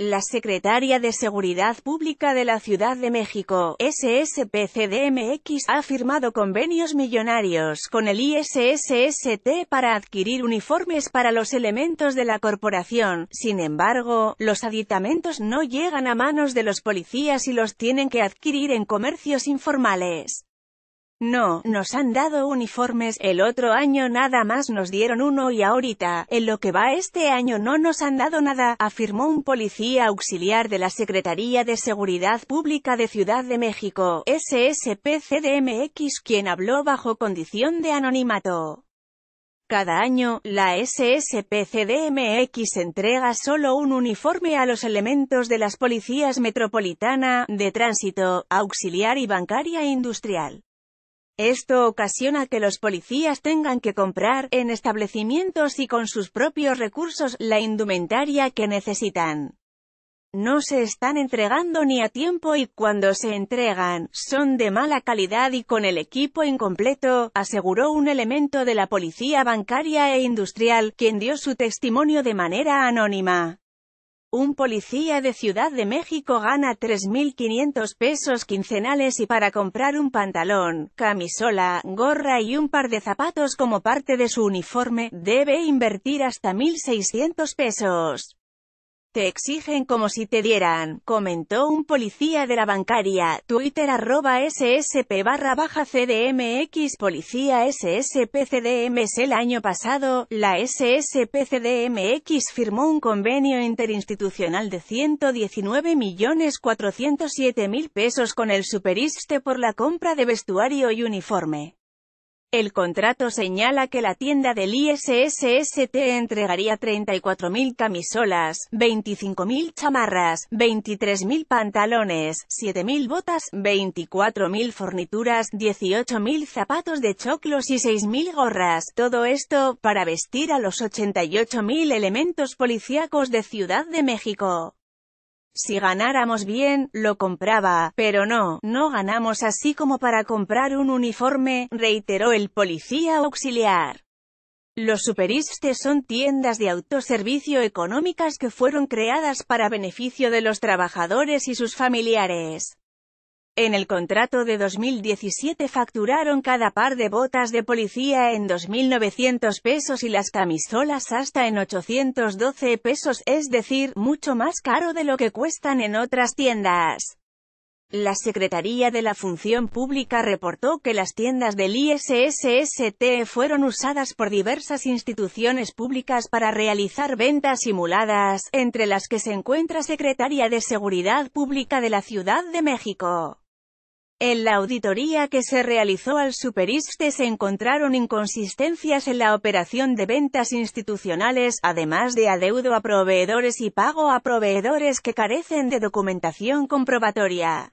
La secretaria de Seguridad Pública de la Ciudad de México, SSPCDMX, ha firmado convenios millonarios con el ISSST para adquirir uniformes para los elementos de la corporación. Sin embargo, los aditamentos no llegan a manos de los policías y los tienen que adquirir en comercios informales. No, nos han dado uniformes, el otro año nada más nos dieron uno y ahorita, en lo que va este año no nos han dado nada, afirmó un policía auxiliar de la Secretaría de Seguridad Pública de Ciudad de México, SSPCDMX, quien habló bajo condición de anonimato. Cada año, la SSPCDMX entrega solo un uniforme a los elementos de las policías metropolitana, de tránsito, auxiliar y bancaria industrial. Esto ocasiona que los policías tengan que comprar, en establecimientos y con sus propios recursos, la indumentaria que necesitan. No se están entregando ni a tiempo y, cuando se entregan, son de mala calidad y con el equipo incompleto, aseguró un elemento de la policía bancaria e industrial, quien dio su testimonio de manera anónima. Un policía de Ciudad de México gana 3.500 pesos quincenales y para comprar un pantalón, camisola, gorra y un par de zapatos como parte de su uniforme, debe invertir hasta 1.600 pesos. Te exigen como si te dieran, comentó un policía de la bancaria, Twitter arroba SSP barra baja CDMX Policía SSPCDMS El año pasado, la SSPCDMX firmó un convenio interinstitucional de 119.407.000 pesos con el Superiste por la compra de vestuario y uniforme. El contrato señala que la tienda del ISSST entregaría 34.000 camisolas, 25.000 chamarras, 23.000 pantalones, 7.000 botas, 24.000 fornituras, 18.000 zapatos de choclos y 6.000 gorras, todo esto, para vestir a los 88.000 elementos policíacos de Ciudad de México. Si ganáramos bien, lo compraba, pero no, no ganamos así como para comprar un uniforme, reiteró el policía auxiliar. Los superistes son tiendas de autoservicio económicas que fueron creadas para beneficio de los trabajadores y sus familiares. En el contrato de 2017 facturaron cada par de botas de policía en 2.900 pesos y las camisolas hasta en 812 pesos, es decir, mucho más caro de lo que cuestan en otras tiendas. La Secretaría de la Función Pública reportó que las tiendas del ISSST fueron usadas por diversas instituciones públicas para realizar ventas simuladas, entre las que se encuentra Secretaría de Seguridad Pública de la Ciudad de México. En la auditoría que se realizó al Superiste se encontraron inconsistencias en la operación de ventas institucionales, además de adeudo a proveedores y pago a proveedores que carecen de documentación comprobatoria.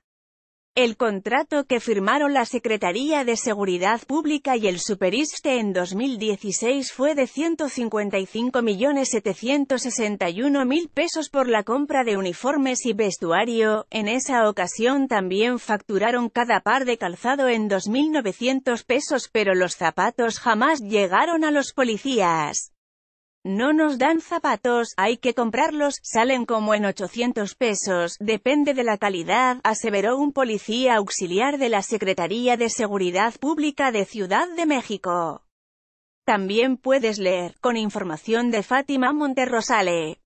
El contrato que firmaron la Secretaría de Seguridad Pública y el Superiste en 2016 fue de 155.761.000 pesos por la compra de uniformes y vestuario, en esa ocasión también facturaron cada par de calzado en 2.900 pesos pero los zapatos jamás llegaron a los policías. No nos dan zapatos, hay que comprarlos, salen como en 800 pesos, depende de la calidad, aseveró un policía auxiliar de la Secretaría de Seguridad Pública de Ciudad de México. También puedes leer, con información de Fátima Monterrosale.